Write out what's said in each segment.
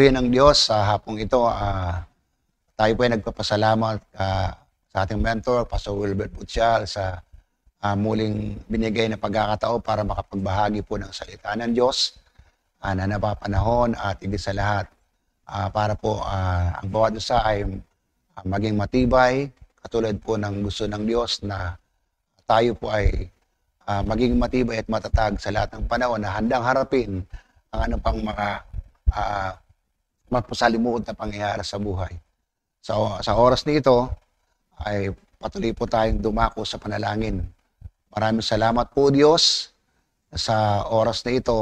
Purihin ang Diyos sa hapong ito. Uh, tayo po ay nagpapasalamat uh, sa ating mentor, Pastor Wilbert Butchal, sa uh, muling binigay na pagkakatao para makapagbahagi po ng salita ng Diyos uh, na napapanahon at igis sa lahat uh, para po uh, ang bawat isa ay uh, maging matibay katulad po ng gusto ng Diyos na tayo po ay uh, maging matibay at matatag sa lahat ng panahon na handang harapin ang anong pang mga uh, mapasalimuod na pangyayari sa buhay. So, sa oras nito ay patuloy po tayong dumako sa panalangin. Maraming salamat po Diyos sa oras na ito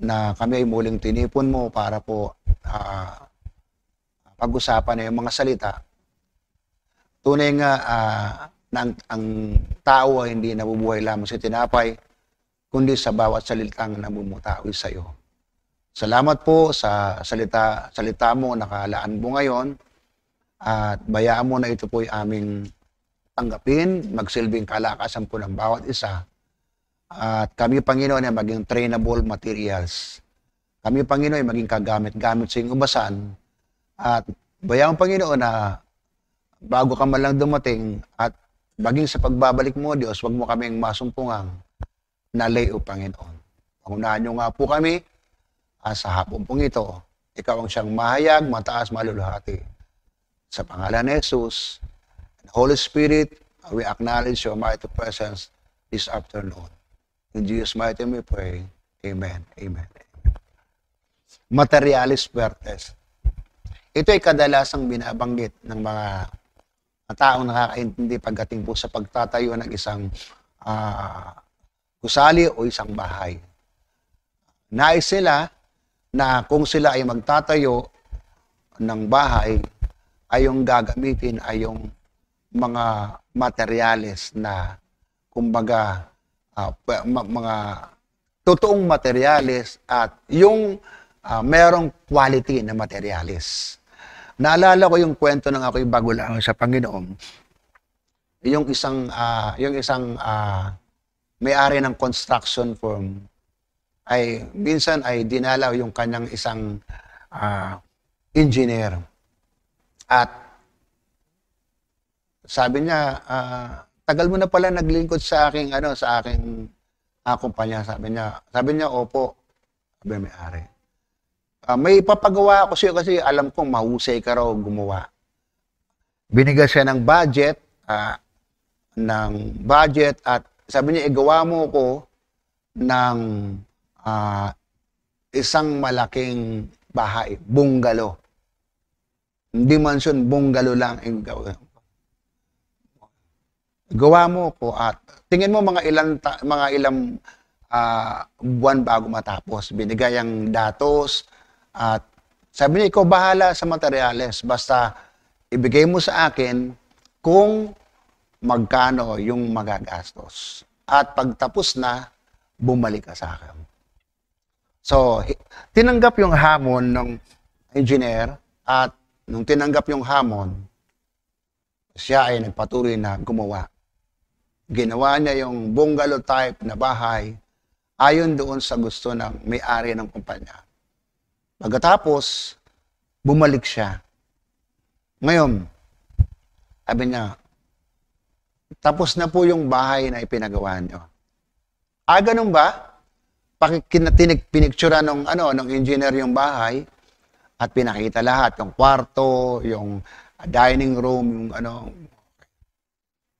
na kami ay muling tinipon mo para po uh, pag-usapan na yung mga salita. Tunay nga uh, ang, ang tao ay hindi nabubuhay lamang sa tinapay, kundi sa bawat salitang namumutawi sa iyo. Salamat po sa salita, salita mo, nakalaan mo ngayon. At bayaan mo na ito po'y aming tanggapin, magsilbing kalakasan po ng bawat isa. At kami, Panginoon, ay maging trainable materials. Kami, Panginoon, ay maging kagamit-gamit sa iyong ubasan. At bayaan, Panginoon, na bago ka man lang dumating at maging sa pagbabalik mo, Diyos, huwag mo kaming masumpungang na layo, Panginoon. Pangunahan nyo nga po kami at ah, sa hapon pong ito, ikaw ang siyang mahayag, mataas, maluluhati. Sa pangalan ni Jesus, and Holy Spirit, we acknowledge your mighty presence this afternoon. In Jesus' mighty name we pray. Amen. Amen. Materialist verses. Ito ay kadalasang binabanggit ng mga taong nakakaintindi pagdating po sa pagtatayo ng isang uh, gusali o isang bahay. Nais sila na kung sila ay magtatayo ng bahay, ay yung gagamitin ay yung mga materyales na kumbaga uh, mga totoong materyales at yung uh, merong quality na materyales. Naalala ko yung kwento ng ako'y bago lang sa Panginoon. Yung isang uh, yung isang uh, may-ari ng construction firm ay minsan ay dinalaw yung kanyang isang uh, engineer. At sabi niya, uh, tagal mo na pala naglingkod sa aking ano sa aking uh, kumpanya, sabi niya. Sabi niya, "Opo." Sabi may ari. Uh, may ipapagawa ako sa'yo kasi alam kong mahusay ka raw gumawa. Binigyan siya ng budget, uh, ng budget at sabi niya, igawa mo ko ng uh, isang malaking bahay, bungalow. Hindi mansion, bungalow lang. Gawa mo ko at tingin mo mga ilang ta, mga ilang uh, buwan bago matapos. Binigay ang datos at sabi niya, ikaw bahala sa materyales. Basta ibigay mo sa akin kung magkano yung magagastos. At pagtapos na, bumalik ka sa akin. So, tinanggap yung hamon ng engineer at nung tinanggap yung hamon, siya ay nagpatuloy na gumawa. Ginawa niya yung bungalow type na bahay ayon doon sa gusto ng may-ari ng kumpanya. Pagkatapos, bumalik siya. Ngayon, sabi niya, tapos na po yung bahay na ipinagawa niyo. Ah, ganun ba? pakinatinig, pinictura nung, ano, nung engineer yung bahay at pinakita lahat, yung kwarto, yung dining room, yung ano.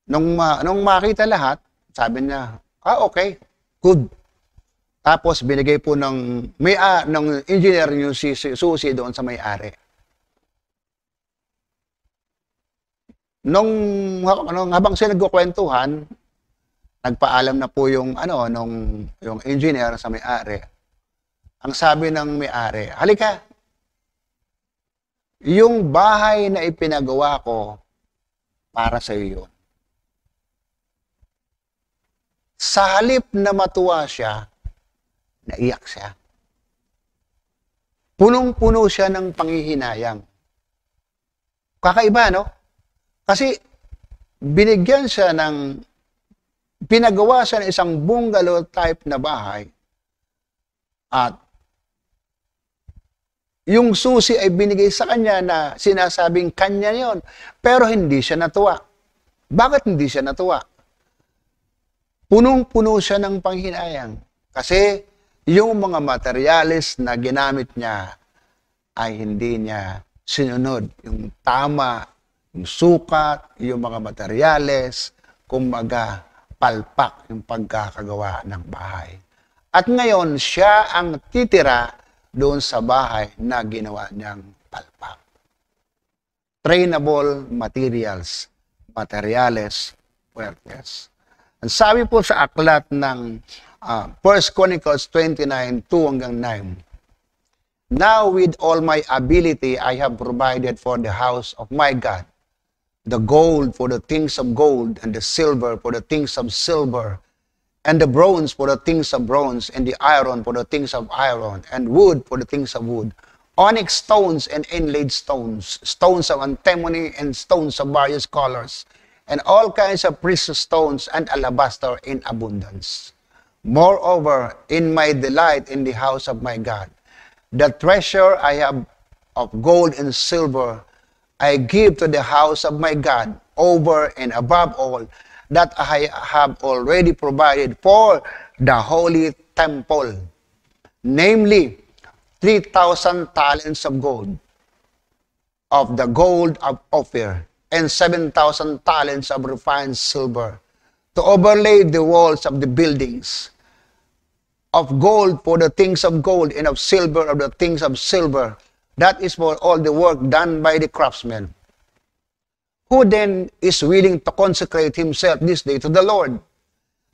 Nung, ma, nung makita lahat, sabi niya, ah, okay, good. Tapos binigay po ng may uh, ng engineer yung si, si susi doon sa may-ari. Nung ano, habang sila nagkukwentuhan, nagpaalam na po yung ano nung yung engineer sa may-ari. Ang sabi ng may-ari, "Halika. Yung bahay na ipinagawa ko para sa iyo." Sa halip na matuwa siya, naiyak siya. Punong-puno siya ng panghihinayang. Kakaiba, no? Kasi binigyan siya ng pinagawa siya ng isang bungalow type na bahay at yung susi ay binigay sa kanya na sinasabing kanya yon pero hindi siya natuwa. Bakit hindi siya natuwa? Punong-puno siya ng panghinayang kasi yung mga materialis na ginamit niya ay hindi niya sinunod yung tama, yung sukat, yung mga materyales, kumbaga palpak yung pagkakagawa ng bahay. At ngayon, siya ang titira doon sa bahay na ginawa niyang palpak. Trainable materials, materiales, puertes. Ang sabi po sa aklat ng uh, Chronicles 29, 2 hanggang 9, Now with all my ability I have provided for the house of my God the gold for the things of gold, and the silver for the things of silver, and the bronze for the things of bronze, and the iron for the things of iron, and wood for the things of wood, onyx stones and inlaid stones, stones of antimony and stones of various colors, and all kinds of precious stones and alabaster in abundance. Moreover, in my delight in the house of my God, the treasure I have of gold and silver I give to the house of my God over and above all that I have already provided for the holy temple, namely 3,000 talents of gold of the gold of Ophir and 7,000 talents of refined silver to overlay the walls of the buildings of gold for the things of gold and of silver of the things of silver That is for all the work done by the craftsmen. Who then is willing to consecrate himself this day to the Lord?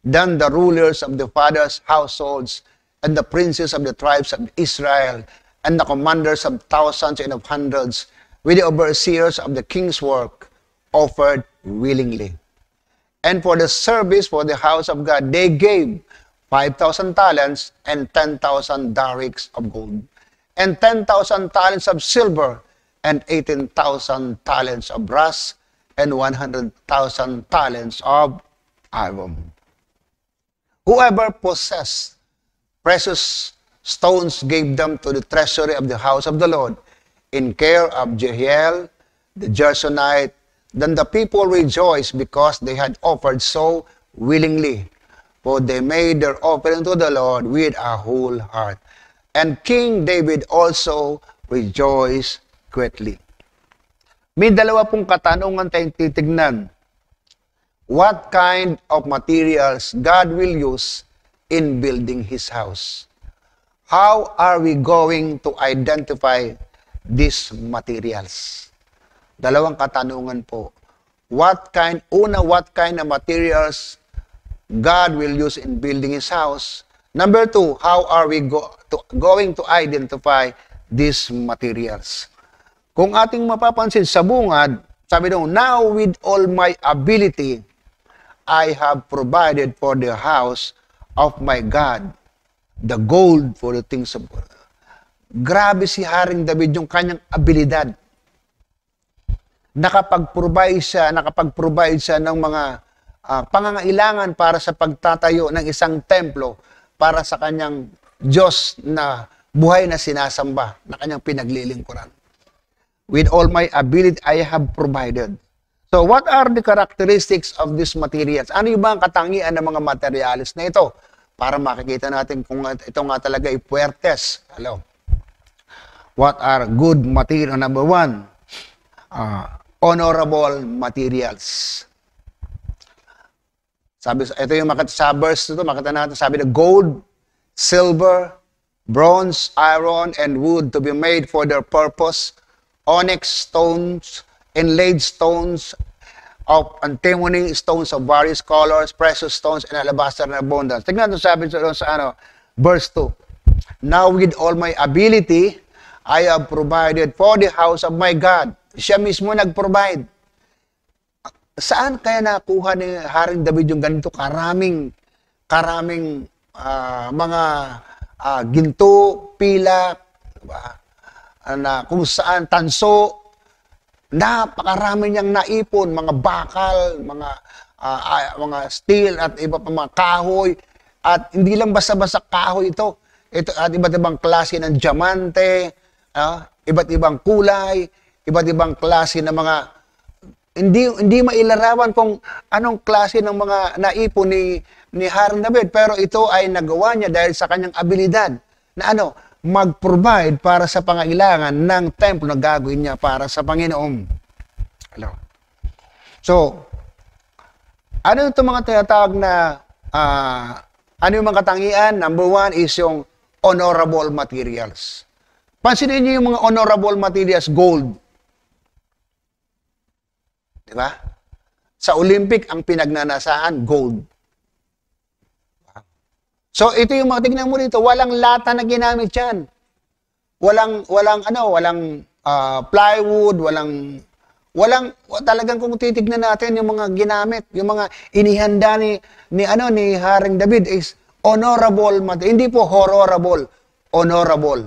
Than the rulers of the fathers' households, and the princes of the tribes of Israel, and the commanders of thousands and of hundreds, with the overseers of the king's work, offered willingly. And for the service for the house of God, they gave 5,000 talents and 10,000 darics of gold and 10,000 talents of silver, and 18,000 talents of brass, and 100,000 talents of iron. Whoever possessed precious stones gave them to the treasury of the house of the Lord, in care of Jehiel, the Jersonite. Then the people rejoiced because they had offered so willingly, for they made their offering to the Lord with a whole heart. And King David also rejoiced greatly. May dalawa pong katanungan tayong titignan. What kind of materials God will use in building His house? How are we going to identify these materials? Dalawang katanungan po. What kind, una, what kind of materials God will use in building His house? Number two, how are we go to, going to identify these materials? Kung ating mapapansin sa bungad, sabi daw, now with all my ability, I have provided for the house of my God the gold for the things of God. Grabe si Haring David yung kanyang abilidad. Nakapag-provide siya, nakapag-provide siya ng mga uh, pangangailangan para sa pagtatayo ng isang templo para sa kanyang Diyos na buhay na sinasamba, na kanyang pinaglilingkuran. With all my ability, I have provided. So what are the characteristics of these materials? Ano yung ba ang katangian ng mga materials na ito? Para makikita natin kung ito nga talaga ay Hello. What are good material? Number one, uh, honorable materials. Sabi, ito yung makata sa verse na to, makata natin, sabi na gold, silver, bronze, iron, and wood to be made for their purpose, onyx stones, inlaid stones of antimony, stones of various colors, precious stones, and alabaster in abundance. Tignan ito sabi sa, sa ano, verse 2. Now with all my ability, I have provided for the house of my God. Siya mismo nag-provide saan kaya nakuha ni Haring David yung ganito karaming karaming uh, mga uh, ginto, pila, uh, na kung saan tanso, napakarami niyang naipon, mga bakal, mga uh, uh, mga steel at iba pa mga kahoy at hindi lang basta-basta kahoy ito. Ito at iba't ibang klase ng diamante, uh, iba't ibang kulay, iba't ibang klase ng mga hindi hindi mailarawan kung anong klase ng mga naipon ni ni Harang David pero ito ay nagawa niya dahil sa kanyang abilidad na ano mag-provide para sa pangangailangan ng templo na gagawin niya para sa Panginoon. Hello. So, ano itong mga tinatawag na uh, ano yung mga katangian? Number one is yung honorable materials. Pansinin niyo yung mga honorable materials, gold, Di ba? Sa Olympic, ang pinagnanasaan, gold. So ito yung mga tignan mo dito, walang lata na ginamit yan. Walang walang ano, walang uh, plywood, walang walang talagang kung titignan natin yung mga ginamit, yung mga inihanda ni ni ano ni Haring David is honorable material. Hindi po horrible, honorable.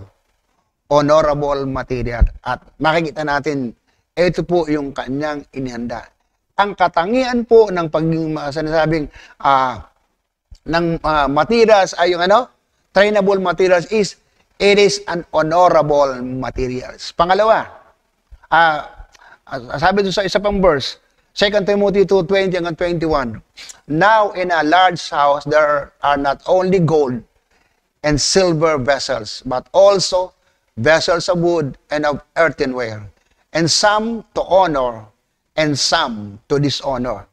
Honorable material. At makikita natin ito po yung kanyang inihanda. Ang katangian po ng pagiging uh, ah, sinasabing uh, ng uh, materials ay yung ano? Trainable materials is it is an honorable materials. Pangalawa, uh, sabi doon sa isa pang verse, 2 Timothy 2.20 and 21, Now in a large house there are not only gold and silver vessels, but also vessels of wood and of earthenware, and some to honor, and some to dishonor.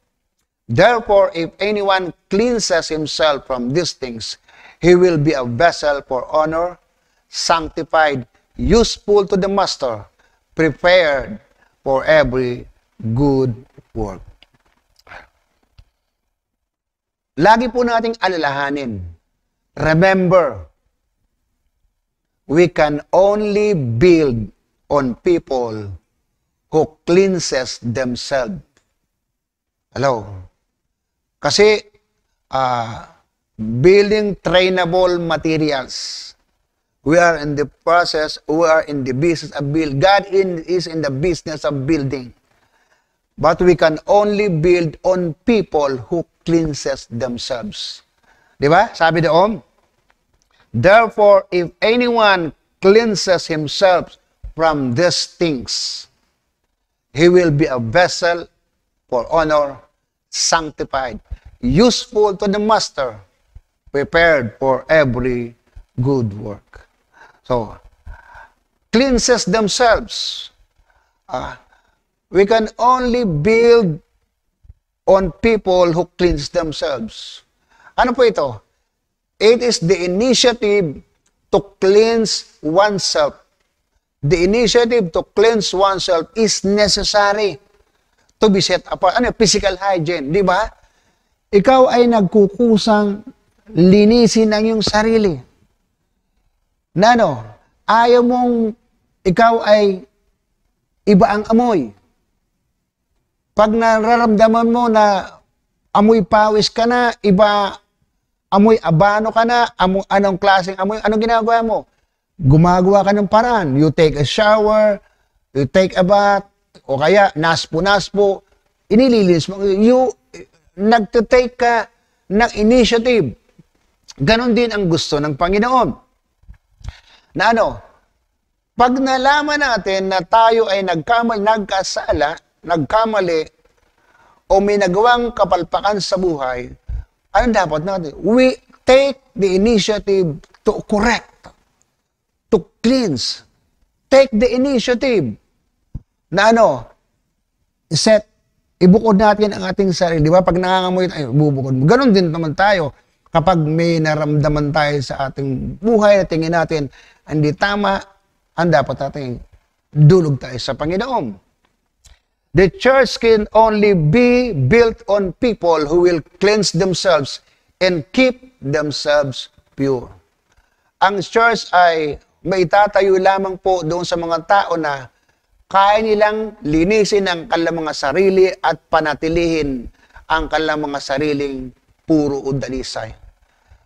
Therefore, if anyone cleanses himself from these things, he will be a vessel for honor, sanctified, useful to the master, prepared for every good work. Lagi po nating alalahanin. Remember, we can only build on people who cleanses themselves. Hello? Kasi, uh, building trainable materials. We are in the process, we are in the business of build. God in, is in the business of building. But we can only build on people who cleanses themselves. Di ba? Sabi doon, Therefore, if anyone cleanses himself from these things, He will be a vessel for honor, sanctified, useful to the master, prepared for every good work. So, cleanses themselves. Uh, we can only build on people who cleanse themselves. Ano po ito? It is the initiative to cleanse oneself The initiative to cleanse oneself is necessary to be set up. Ano Physical hygiene, di ba? Ikaw ay nagkukusang linisin ang iyong sarili. Nano, ayaw mong ikaw ay iba ang amoy. Pag nararamdaman mo na amoy pawis ka na, iba amoy abano ka na, amoy, anong klaseng amoy, anong ginagawa mo? Gumagawa ka ng paraan. You take a shower, you take a bath, o kaya naspo-naspo, inililinis mo. You, nagtitake ka ng initiative. Ganon din ang gusto ng Panginoon. Na ano, pag nalaman natin na tayo ay nagkamali, nagkasala, nagkamali, o may nagawang kapalpakan sa buhay, ano dapat natin? We take the initiative to correct to cleanse. Take the initiative na ano, set, ibukod natin ang ating sarili. Di ba? Pag nangangamoy tayo, bubukod mo. Ganon din naman tayo kapag may naramdaman tayo sa ating buhay na tingin natin, hindi tama, ang dapat natin dulog tayo sa Panginoon. The church can only be built on people who will cleanse themselves and keep themselves pure. Ang church ay maitatayo lamang po doon sa mga tao na kaya nilang linisin ang kanilang mga sarili at panatilihin ang kanilang mga sariling puro o dalisay.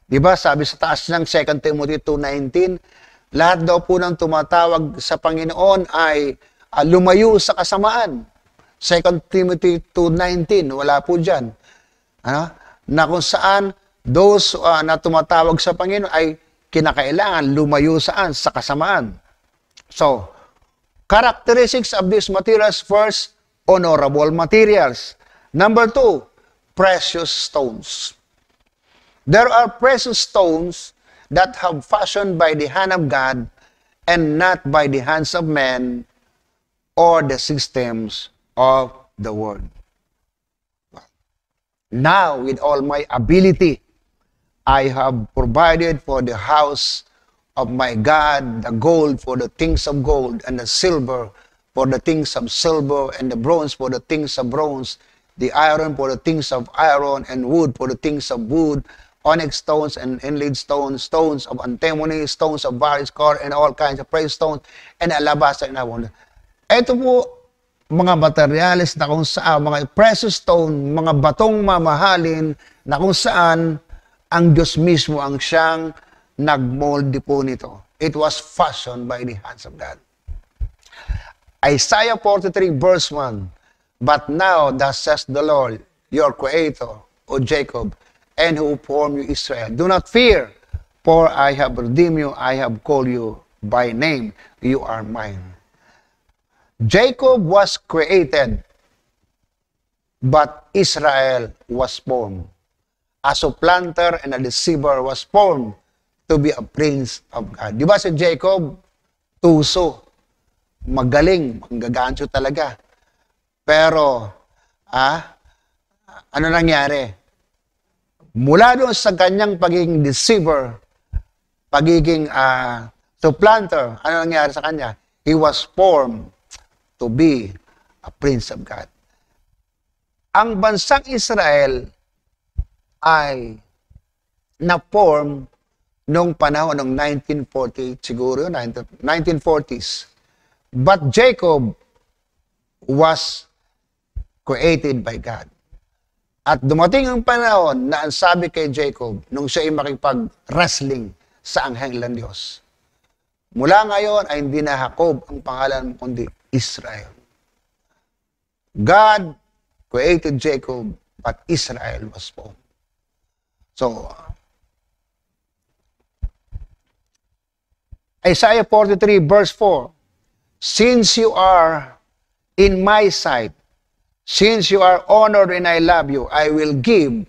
Di ba? Sabi sa taas ng 2 Timothy 2.19, lahat daw po ng tumatawag sa Panginoon ay uh, lumayo sa kasamaan. 2 Timothy 2.19, wala po dyan. Ano? Na kung saan those uh, na tumatawag sa Panginoon ay kinakailangan lumayo saan? Sa kasamaan. So, characteristics of these materials. First, honorable materials. Number two, precious stones. There are precious stones that have fashioned by the hand of God and not by the hands of men or the systems of the world. Now, with all my ability, I have provided for the house of my God the gold for the things of gold, and the silver for the things of silver, and the bronze for the things of bronze, the iron for the things of iron, and wood for the things of wood, onyx stones and inlaid stones, stones of antimony, stones of various color, and all kinds of precious stones, and alabaster and abundant. Ito po, mga materialis na kung saan, mga precious stone, mga batong mamahalin na kung saan ang Diyos mismo ang siyang nagmolde po nito. It was fashioned by the hands of God. Isaiah 43 verse 1, But now thus says the Lord, your creator, O Jacob, and who formed you, Israel. Do not fear, for I have redeemed you, I have called you by name, you are mine. Jacob was created, but Israel was formed a planter and a deceiver was formed to be a prince of God. Di ba si Jacob, tuso, magaling, manggaganso talaga. Pero, ah, ano nangyari? Mula doon sa kanyang pagiging deceiver, pagiging ah, supplanter, ano nangyari sa kanya? He was formed to be a prince of God. Ang bansang Israel ay na-form noong panahon ng 1948 siguro, 1940s. But Jacob was created by God. At dumating ang panahon na ang sabi kay Jacob nung siya ay makipag-wrestling sa anghel ng Diyos. Mula ngayon ay hindi na Jacob ang pangalan kundi Israel. God created Jacob but Israel was born. So, Isaiah 43 verse 4, Since you are in my sight, since you are honored and I love you, I will give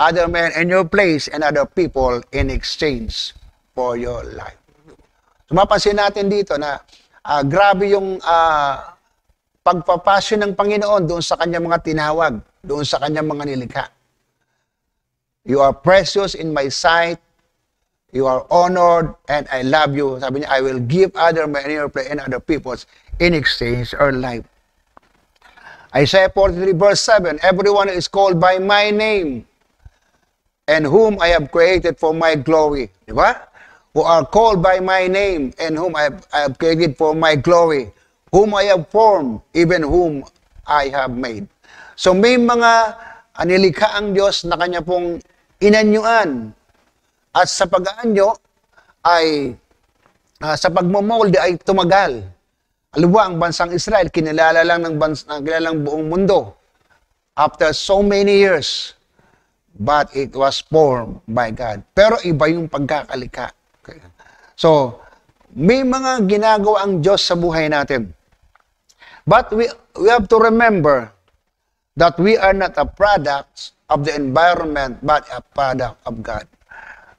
other men in your place and other people in exchange for your life. So mapansin natin dito na uh, grabe yung uh, pagpapasyon ng Panginoon doon sa kanyang mga tinawag, doon sa kanyang mga nilikha. You are precious in my sight. You are honored and I love you. Sabi niya, I will give other men and other peoples in exchange or life. Isaiah 43 verse 7, Everyone is called by my name and whom I have created for my glory. Di ba? Who are called by my name and whom I have, I have created for my glory. Whom I have formed, even whom I have made. So may mga ang Diyos na kanya pong inanyuan. At sa pag-aanyo ay uh, sa pagmomolde ay tumagal. Aluwa, ang bansang Israel, kinilala lang ng, bans- uh, ng buong mundo after so many years. But it was formed by God. Pero iba yung pagkakalika. So, may mga ginagawa ang Diyos sa buhay natin. But we, we have to remember that we are not a product of the environment, but a product of God.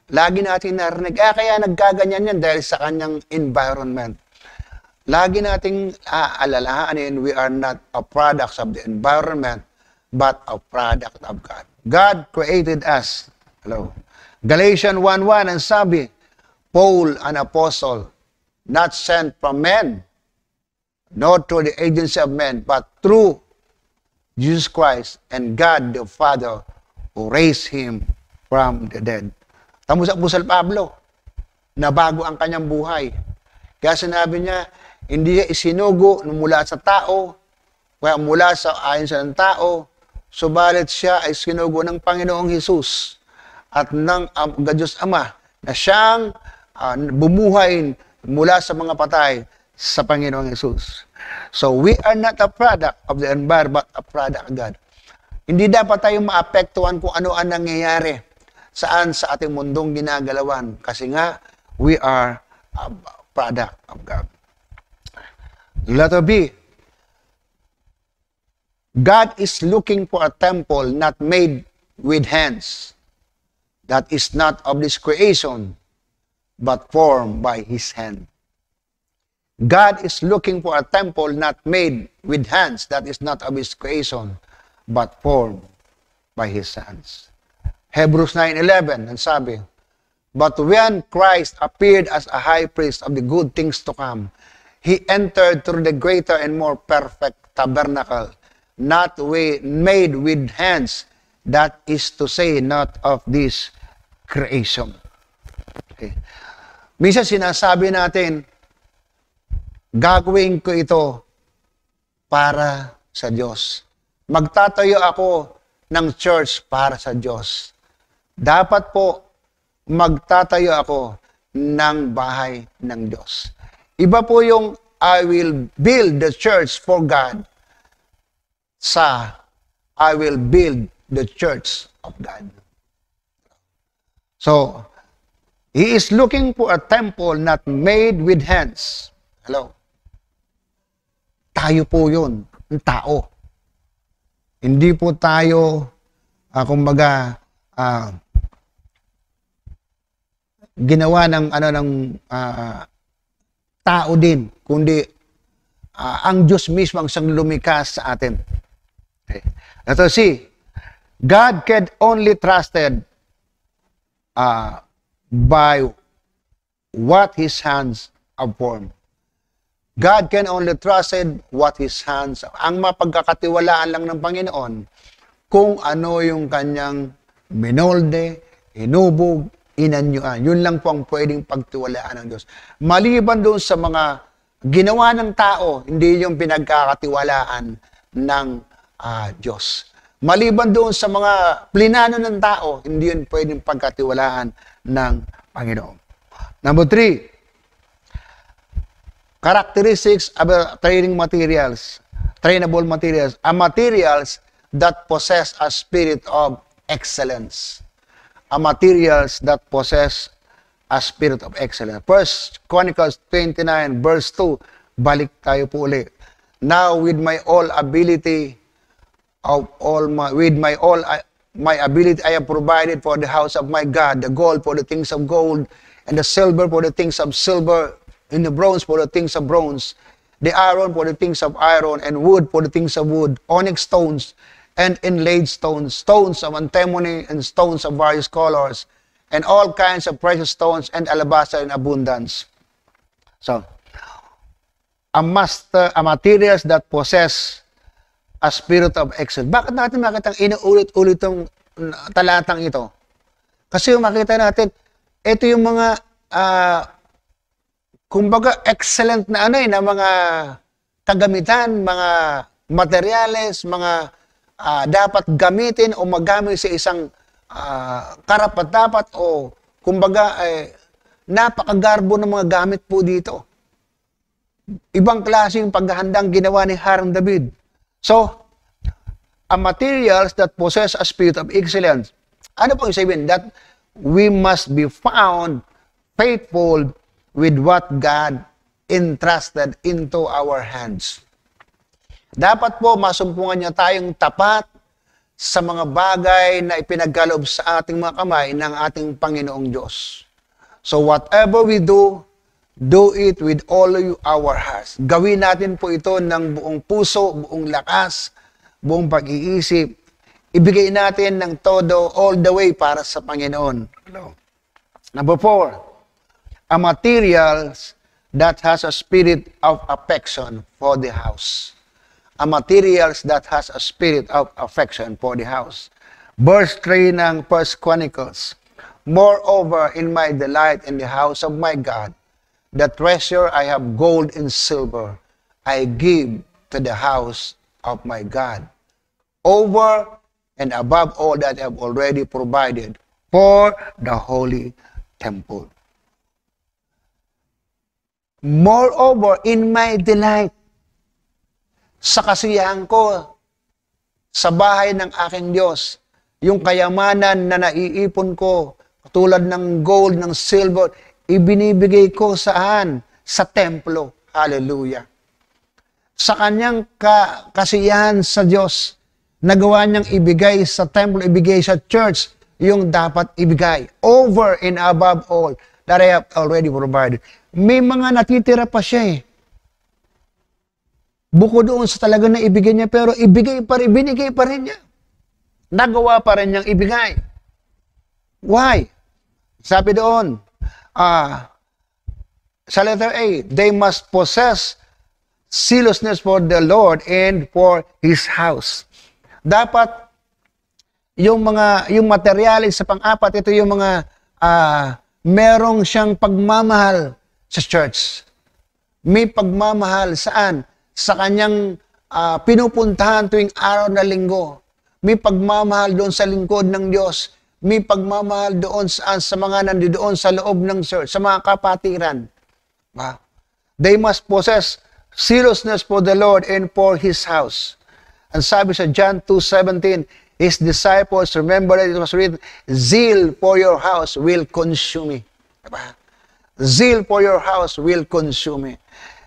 Lagi natin narinig, ah, kaya nagkaganyan yan dahil sa kanyang environment. Lagi nating aalalahanin, ah, we are not a product of the environment, but a product of God. God created us. Hello. Galatians 1.1, ang sabi, Paul, an apostle, not sent from men, not through the agency of men, but through Jesus Christ, and God the Father who raised Him from the dead. Tamo sa Apostol Pablo, nabago ang kanyang buhay. Kaya sinabi niya, hindi siya isinugo mula sa tao, kaya mula sa ayon sa ng tao, subalit siya ay sinugo ng Panginoong Hesus at ng um, Diyos Ama na siyang uh, bumuhay mula sa mga patay sa Panginoong Yesus. So we are not a product of the environment, but a product of God. Hindi dapat tayo maapektuhan kung ano ang nangyayari saan sa ating mundong ginagalawan kasi nga we are a product of God. Letter be. God is looking for a temple not made with hands, that is not of this creation, but formed by His hand. God is looking for a temple not made with hands, that is not of his creation, but formed by his hands. Hebrews 9.11, ang sabi, But when Christ appeared as a high priest of the good things to come, he entered through the greater and more perfect tabernacle, not made with hands, that is to say, not of this creation. Okay. Misa sinasabi natin, Gagawin ko ito para sa Diyos. Magtatayo ako ng church para sa Diyos. Dapat po magtatayo ako ng bahay ng Diyos. Iba po yung I will build the church for God sa I will build the church of God. So, He is looking for a temple not made with hands. Hello. Tayo po yon ang tao. Hindi po tayo, uh, kumbaga, uh, ginawa ng ano ng uh, tao din kundi uh, ang Diyos mismo ang siyang lumikas sa atin. Okay. Ito si God can only trusted uh, by what His hands have formed. God can only trusted what His hands. Ang mapagkakatiwalaan lang ng Panginoon kung ano yung kanyang minolde, inubog, inanyuan. Yun lang po ang pwedeng pagtiwalaan ng Diyos. Maliban doon sa mga ginawa ng tao, hindi yung pinagkakatiwalaan ng uh, Diyos. Maliban doon sa mga plinano ng tao, hindi yun pwedeng pagkatiwalaan ng Panginoon. Number three, Characteristics of training materials, trainable materials, are materials that possess a spirit of excellence. Are materials that possess a spirit of excellence. First Chronicles 29 verse 2, balik tayo po Now with my all ability of all my, with my all uh, my ability I have provided for the house of my God, the gold for the things of gold, and the silver for the things of silver, in the bronze for the things of bronze, the iron for the things of iron, and wood for the things of wood, onyx stones, and inlaid stones, stones of antimony, and stones of various colors, and all kinds of precious stones and alabaster in abundance. So, a master, a materials that possess a spirit of excellence. Bakit natin makita inuulit-ulit itong talatang ito? Kasi yung makita natin, ito yung mga uh, kumbaga excellent na ano eh, na mga tagamitan, mga materyales, mga uh, dapat gamitin o magamit sa isang uh, karapat-dapat o kumbaga eh, napakagarbo ng mga gamit po dito. Ibang klaseng paghahandang ginawa ni Harang David. So, a materials that possess a spirit of excellence. Ano pong sabihin? That we must be found faithful with what God entrusted into our hands. Dapat po masumpungan niya tayong tapat sa mga bagay na ipinagkaloob sa ating mga kamay ng ating Panginoong Diyos. So whatever we do, do it with all of our hearts. Gawin natin po ito ng buong puso, buong lakas, buong pag-iisip. Ibigay natin ng todo all the way para sa Panginoon. Hello. Number four, a material that has a spirit of affection for the house. A materials that has a spirit of affection for the house. Verse 3 ng First Chronicles. Moreover, in my delight in the house of my God, the treasure I have gold and silver I give to the house of my God. Over and above all that I have already provided for the holy temple. Moreover, in my delight, sa kasiyahan ko, sa bahay ng aking Diyos, yung kayamanan na naiipon ko, tulad ng gold, ng silver, ibinibigay ko saan? Sa templo. Hallelujah. Sa kanyang ka kasiyahan sa Diyos, nagawa niyang ibigay sa templo, ibigay sa church, yung dapat ibigay. Over and above all that I have already provided. May mga natitira pa siya eh. Bukod doon sa talaga na ibigay niya, pero ibigay pa rin, binigay pa rin niya. Nagawa pa rin niyang ibigay. Why? Sabi doon, ah, sa letter A, they must possess seriousness for the Lord and for His house. Dapat yung mga yung materialis sa pang-apat ito yung mga uh, merong siyang pagmamahal sa church. May pagmamahal saan? Sa kanyang uh, pinupuntahan tuwing araw na linggo. May pagmamahal doon sa lingkod ng Diyos. May pagmamahal doon saan sa mga nandoon sa loob ng church, sa mga kapatiran. Ba? They must possess seriousness for the Lord and for His house. Ang sabi sa John 2.17, His disciples, remember that it was written, Zeal for your house will consume me. Diba? Zeal for your house will consume me.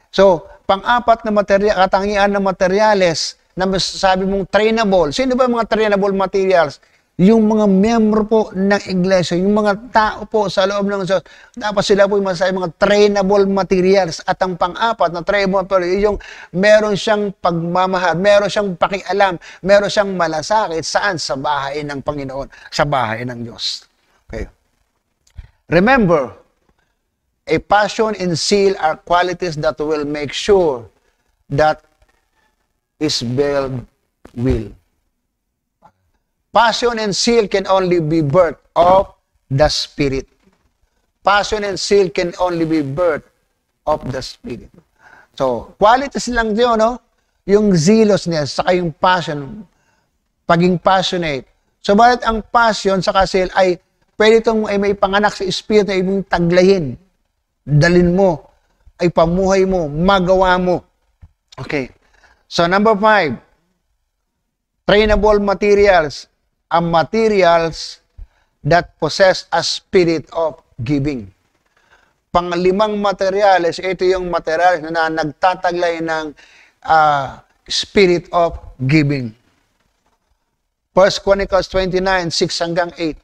So, pang-apat na material, katangian ng materyales na masasabi mong trainable. Sino ba mga trainable materials? yung mga member po ng iglesia, yung mga tao po sa loob ng Diyos, dapat sila po yung masasabi mga trainable materials. At ang pang-apat na trainable materials, yung meron siyang pagmamahal, meron siyang pakialam, meron siyang malasakit. Saan? Sa bahay ng Panginoon, sa bahay ng Diyos. Okay. Remember, a passion and zeal are qualities that will make sure that is Isabel will. Passion and zeal can only be birth of the Spirit. Passion and zeal can only be birth of the Spirit. So, qualities lang yun, no? Yung zealous niya, saka yung passion, paging passionate. So, bakit ang passion sa zeal ay pwede itong ay may panganak sa Spirit na ibang taglayin, dalin mo, ay pamuhay mo, magawa mo. Okay. So, number five, trainable materials ang materials that possess a spirit of giving. Panglimang materials, ito yung materials na nagtataglay ng uh, spirit of giving. 1 Chronicles 29, 6 hanggang 8.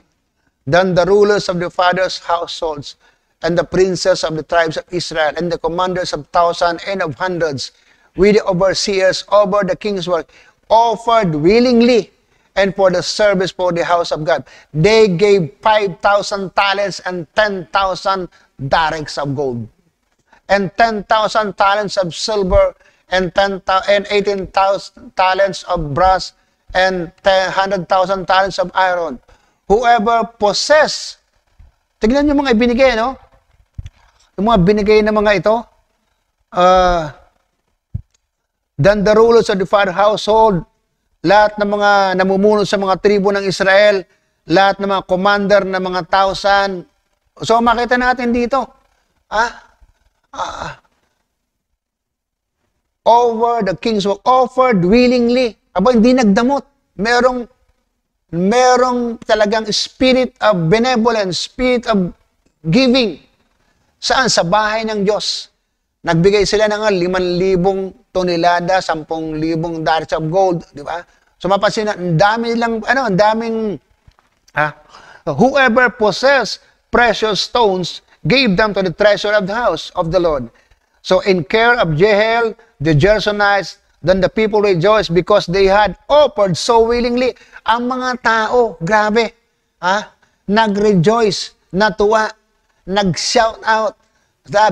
Then the rulers of the fathers' households and the princes of the tribes of Israel and the commanders of thousands and of hundreds with the overseers over the king's work offered willingly and for the service for the house of God. They gave 5,000 talents and 10,000 darics of gold, and 10,000 talents of silver, and, 10, and 18,000 talents of brass, and 100,000 talents of iron. Whoever possess, tignan yung mga ibinigay, no? Yung mga binigay ng mga ito, uh, then the rulers of the fire household lahat ng mga namumuno sa mga tribo ng Israel, lahat ng mga commander ng mga thousand. So makita natin dito, ah, ah, over the king's were offered willingly. Aba, hindi nagdamot. Merong, merong talagang spirit of benevolence, spirit of giving. Saan? Sa bahay ng Diyos. Nagbigay sila ng 5,000 tonelada, 10,000 darts of gold, di ba? So mapasin na, ang dami lang, ano, ang daming, ha? Whoever possessed precious stones gave them to the treasure of the house of the Lord. So in care of Jehel, the Gersonites, then the people rejoiced because they had offered so willingly. Ang mga tao, grabe, ha? Nag-rejoice, natuwa, nag-shout out,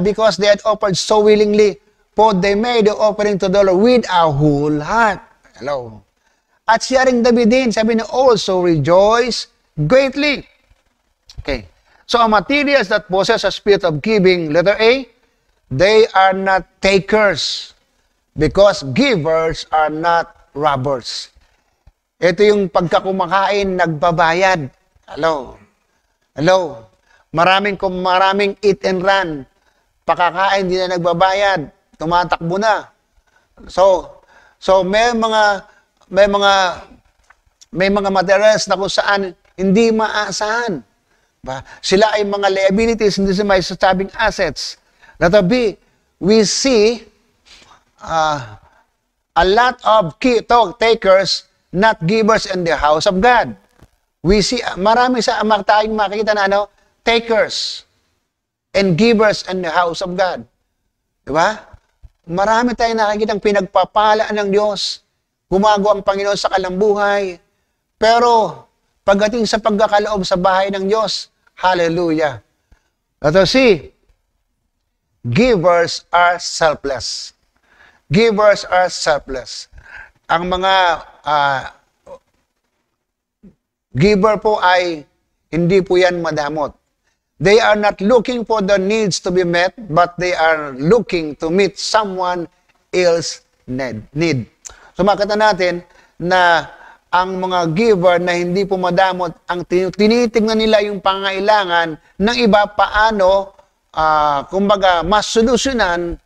because they had offered so willingly. For they made the offering to the Lord with a whole heart. Hello. At si Aring David din, sabi niya, also rejoice greatly. Okay. So, ang materials that possess a spirit of giving, letter A, they are not takers because givers are not robbers. Ito yung pagkakumakain, nagbabayad. Hello. Hello. Maraming kung maraming eat and run. Pakakain, hindi na nagbabayad tumatakbo na. So, so may mga may mga may mga materials na kung saan hindi maasahan. Ba? Sila ay mga liabilities, hindi sila may sasabing assets. Letter B, we see uh, a lot of key talk takers, not givers in the house of God. We see, uh, marami sa amak tayong makikita na ano, takers and givers in the house of God. Diba? Marami tayong nakikitang pinagpapala ng Diyos. Gumago ang Panginoon sa kalambuhay. Pero pagdating sa pagkakaloob sa bahay ng Diyos, hallelujah. Let us see. Givers are selfless. Givers are selfless. Ang mga uh, giver po ay hindi po yan madamot. They are not looking for the needs to be met, but they are looking to meet someone else's need. So makita natin na ang mga giver na hindi pumadamot, ang tinitingnan nila yung pangailangan ng iba paano, uh, kumbaga, mas masolusyonan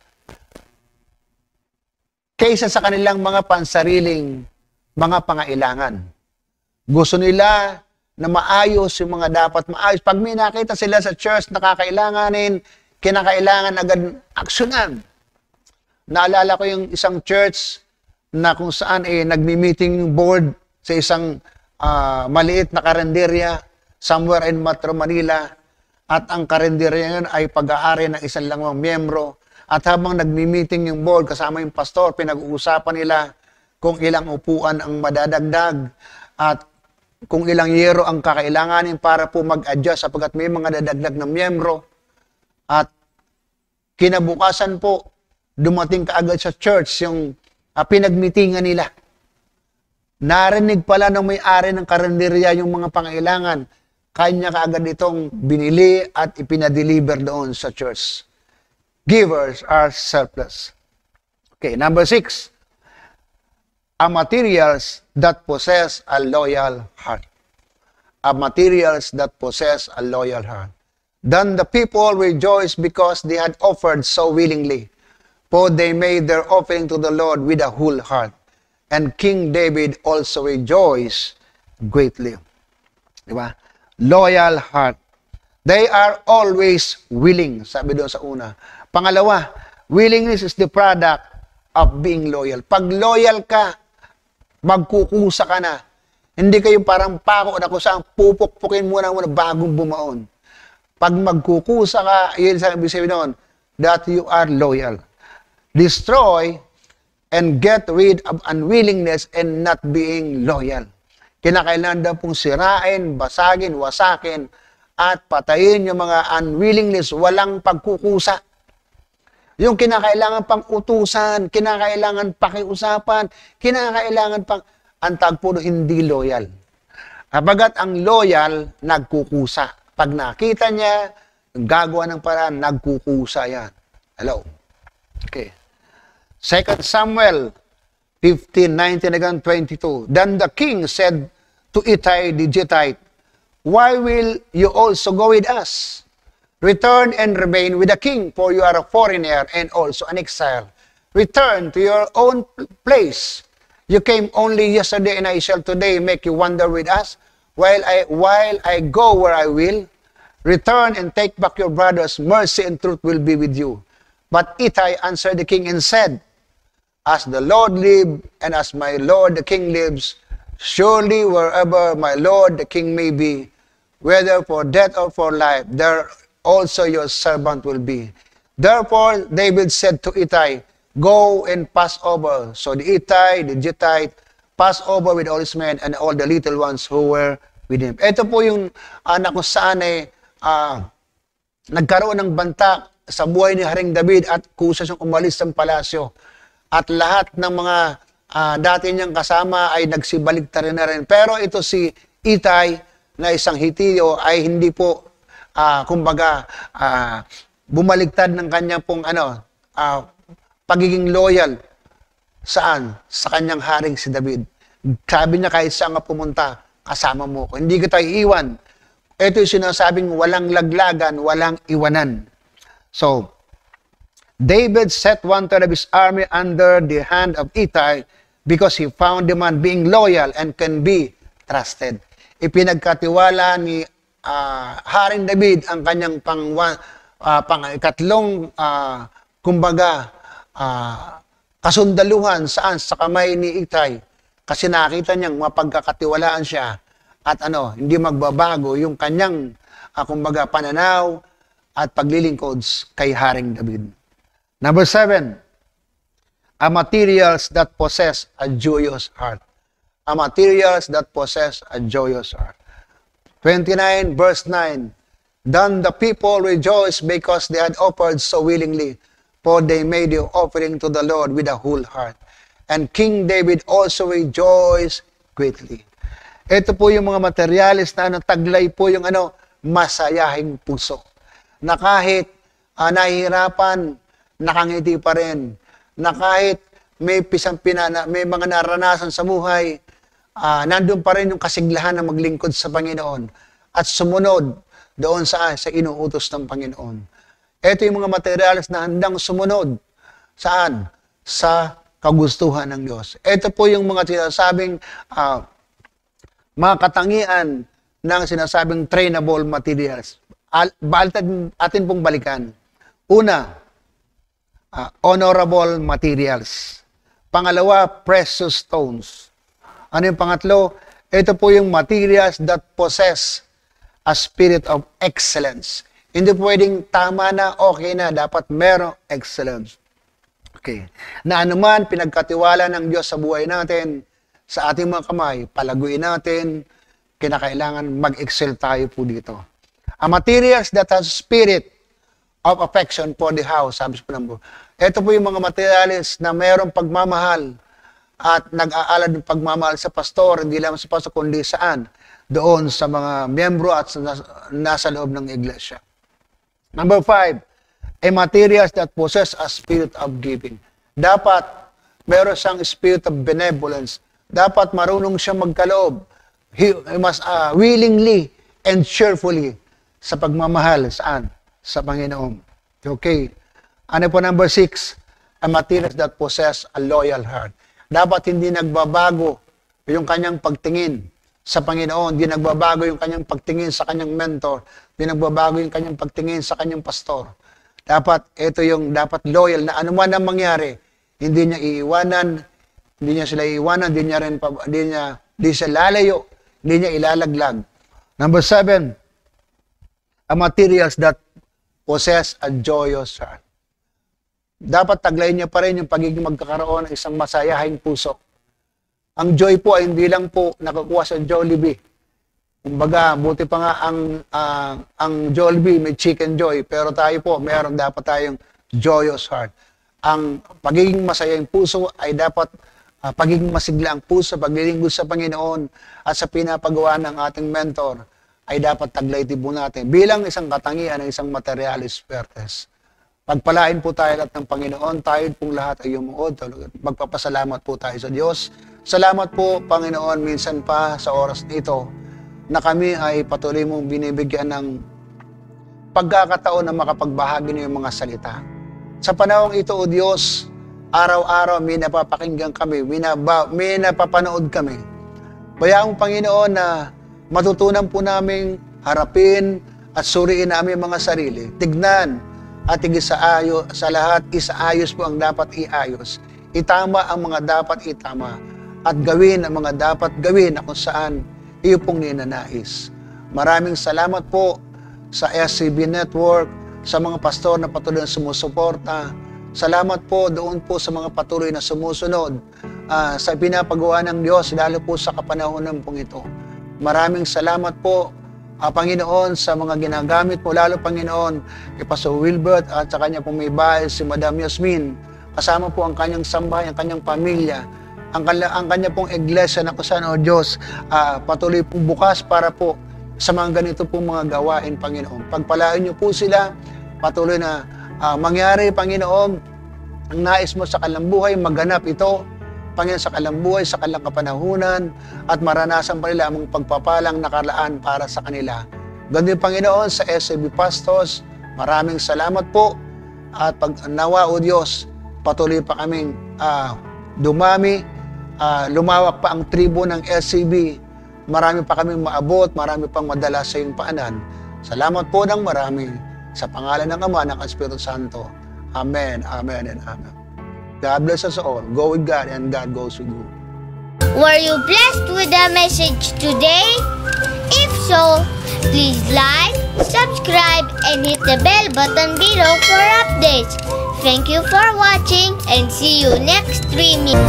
kaysa sa kanilang mga pansariling mga pangailangan. Gusto nila na maayos yung mga dapat maayos. Pag may nakita sila sa church na kakailanganin, kinakailangan agad aksyonan. Naalala ko yung isang church na kung saan eh, nagmi-meeting yung board sa isang uh, maliit na karinderya somewhere in Metro Manila at ang karinderya yun ay pag-aari ng isang lamang miyembro at habang nagmi-meeting yung board kasama yung pastor, pinag-uusapan nila kung ilang upuan ang madadagdag at kung ilang yero ang kakailanganin para po mag-adjust sapagkat may mga dadagdag na miyembro at kinabukasan po dumating kaagad sa church yung uh, pinagmitingan nila. Narinig pala ng may-ari ng karinderiya yung mga pangailangan. Kanya kaagad itong binili at ipinadeliver doon sa church. Givers are surplus. Okay, number six a materials that possess a loyal heart. A materials that possess a loyal heart. Then the people rejoiced because they had offered so willingly, for they made their offering to the Lord with a whole heart. And King David also rejoiced greatly. Diba? Loyal heart. They are always willing, sabi doon sa una. Pangalawa, willingness is the product of being loyal. Pag loyal ka, Magkukusa ka na. Hindi kayo parang pako na kusang pupukpukin muna muna bagong bumaon. Pag magkukusa ka, yun sa ibig sabihin noon, that you are loyal. Destroy and get rid of unwillingness and not being loyal. Kinakailangan daw pong sirain, basagin, wasakin, at patayin yung mga unwillingness, walang pagkukusa. Yung kinakailangan pang utusan, kinakailangan pakiusapan, kinakailangan pang... Ang tagpuno hindi loyal. Habagat ang loyal, nagkukusa. Pag nakita niya, gagawa ng paraan, nagkukusa yan. Hello? Okay. Second Samuel 15, 22. Then the king said to Ittai the Gittite, Why will you also go with us? Return and remain with the king, for you are a foreigner and also an exile. Return to your own place. You came only yesterday, and I shall today make you wander with us. While I, while I go where I will, return and take back your brothers. Mercy and truth will be with you. But Itai answered the king and said, As the Lord lives, and as my Lord the king lives, surely wherever my Lord the king may be, whether for death or for life, there also your servant will be. Therefore, David said to Ittai, Go and pass over. So the Ittai, the Gittite, pass over with all his men and all the little ones who were with him. Ito po yung anak ah, ko saan ay uh, eh, ah, nagkaroon ng banta sa buhay ni Haring David at kusa siyang umalis sa palasyo. At lahat ng mga uh, dati niyang kasama ay nagsibaligtarin na rin. Pero ito si Itay na isang Hitio ay hindi po uh, kumbaga, uh, ah, bumaligtad ng kanya pong ano, uh, pagiging loyal saan? Sa kanyang haring si David. Sabi niya kahit saan nga pumunta, kasama mo ko. Hindi kita iiwan. Ito yung sinasabing walang laglagan, walang iwanan. So, David set one-third of his army under the hand of Itai because he found the man being loyal and can be trusted. Ipinagkatiwala ni uh, Haring David ang kanyang pang, uh, pang ikatlong, uh, kumbaga, uh, kasundaluhan saan sa kamay ni Itay. Kasi nakita niyang mapagkakatiwalaan siya at ano, hindi magbabago yung kanyang, uh, kumbaga, pananaw at paglilingkod kay Haring David. Number seven, a materials that possess a joyous heart. A materials that possess a joyous heart. 29 verse 9. Then the people rejoiced because they had offered so willingly, for they made the offering to the Lord with a whole heart. And King David also rejoiced greatly. Ito po yung mga materialis na ano, taglay po yung ano, masayahing puso. Na kahit ah, nahihirapan, nakangiti pa rin. Na kahit may pisang pinana, may mga naranasan sa buhay, uh, nandun pa rin yung kasiglahan na maglingkod sa Panginoon at sumunod doon sa, sa inuutos ng Panginoon. Ito yung mga materials na handang sumunod. Saan? Sa kagustuhan ng Diyos. Ito po yung mga sinasabing uh, mga katangian ng sinasabing trainable materials. Al- atin, atin pong balikan. Una, uh, honorable materials. Pangalawa, precious stones. Ano yung pangatlo? Ito po yung materials that possess a spirit of excellence. Hindi pwedeng tama na, okay na, dapat merong excellence. Okay. Na anuman pinagkatiwala ng Diyos sa buhay natin, sa ating mga kamay, palaguin natin, kinakailangan mag-excel tayo po dito. A materials that has spirit of affection for the house, sabi po ng Ito po yung mga materials na mayroong pagmamahal at nag-aalad ng pagmamahal sa pastor, hindi lamang sa pastor, kundi saan? Doon sa mga miyembro at sa, nasa loob ng iglesia. Number five, a materials that possess a spirit of giving. Dapat meron siyang spirit of benevolence. Dapat marunong siyang magkaloob. He, he must uh, willingly and cheerfully sa pagmamahal. Saan? Sa Panginoon. Okay. Ano po number six? A materials that possess a loyal heart. Dapat hindi nagbabago yung kanyang pagtingin sa Panginoon. Hindi nagbabago yung kanyang pagtingin sa kanyang mentor. Hindi nagbabago yung kanyang pagtingin sa kanyang pastor. Dapat, ito yung dapat loyal na anuman ang mangyari, hindi niya iiwanan, hindi niya sila iiwanan, hindi niya rin, hindi niya, hindi siya lalayo, hindi niya ilalaglag. Number seven, a materials that possess a joyous heart. Dapat taglayin niya pa rin yung pagiging magkakaroon ng isang masayahing puso. Ang joy po ay hindi lang po nakakuha sa Jollibee. Kumbaga, buti pa nga ang, uh, ang Jollibee may chicken joy, pero tayo po, meron dapat tayong joyous heart. Ang pagiging masayang puso ay dapat uh, pagiging masigla ang puso, paglilingkod sa Panginoon at sa pinapagawa ng ating mentor ay dapat taglay tibo natin bilang isang katangian ng isang materialist pertes. Pagpalain po tayo lahat ng Panginoon. Tayo pong lahat ay umuod. Magpapasalamat po tayo sa Diyos. Salamat po, Panginoon, minsan pa sa oras nito na kami ay patuloy mong binibigyan ng pagkakataon na makapagbahagi ng mga salita. Sa panahong ito, O Diyos, araw-araw may napapakinggan kami, may, naba, may napapanood kami. Bayaong Panginoon na matutunan po namin harapin at suriin namin mga sarili. Tignan at igisaayo sa lahat, isaayos po ang dapat iayos. Itama ang mga dapat itama at gawin ang mga dapat gawin na kung saan iyo pong ninanais. Maraming salamat po sa SCB Network, sa mga pastor na patuloy na sumusuporta. Salamat po doon po sa mga patuloy na sumusunod uh, sa pinapagawa ng Diyos, lalo po sa kapanahonan pong ito. Maraming salamat po uh, Panginoon, sa mga ginagamit mo, lalo Panginoon, kay Pastor Wilbert at sa kanya pong may bahay, si Madam Yasmin, kasama po ang kanyang sambahay, ang kanyang pamilya, ang, ang kanya pong iglesia na kusan, O oh, Diyos, uh, patuloy pong bukas para po sa mga ganito pong mga gawain, Panginoon. Pagpalaan niyo po sila, patuloy na uh, mangyari, Panginoon, ang nais mo sa kanilang buhay, maganap ito Panginoon, sa buhay, sa kanilang kapanahunan, at maranasan pa nila ang pagpapalang nakalaan para sa kanila. Ganoon Panginoon, sa SAB Pastos, maraming salamat po at pag nawa o Diyos, patuloy pa kaming uh, dumami, uh, lumawak pa ang tribo ng SCB. Marami pa kaming maabot, marami pang madala sa iyong paanan. Salamat po ng marami sa pangalan ng Ama ng Espiritu Santo. Amen, Amen, and Amen. God bless us all. Go with God and God goes with you. Were you blessed with the message today? If so, please like, subscribe, and hit the bell button below for updates. Thank you for watching and see you next streaming.